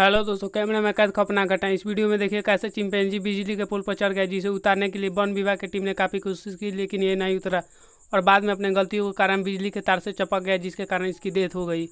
hello दोस्तों camera में कैद खपना घटा इस वीडियो में देखिए कैसे चिंपैंजी बिजली के पुल पर चढ़ गया जिसे उतारने के लिए वन विभाग की टीम ने काफ़ी कोशिश की लेकिन ये नहीं उतरा और बाद में अपने गलतियों के कारण बिजली के तार से चपक गया जिसके कारण इसकी डेथ हो गई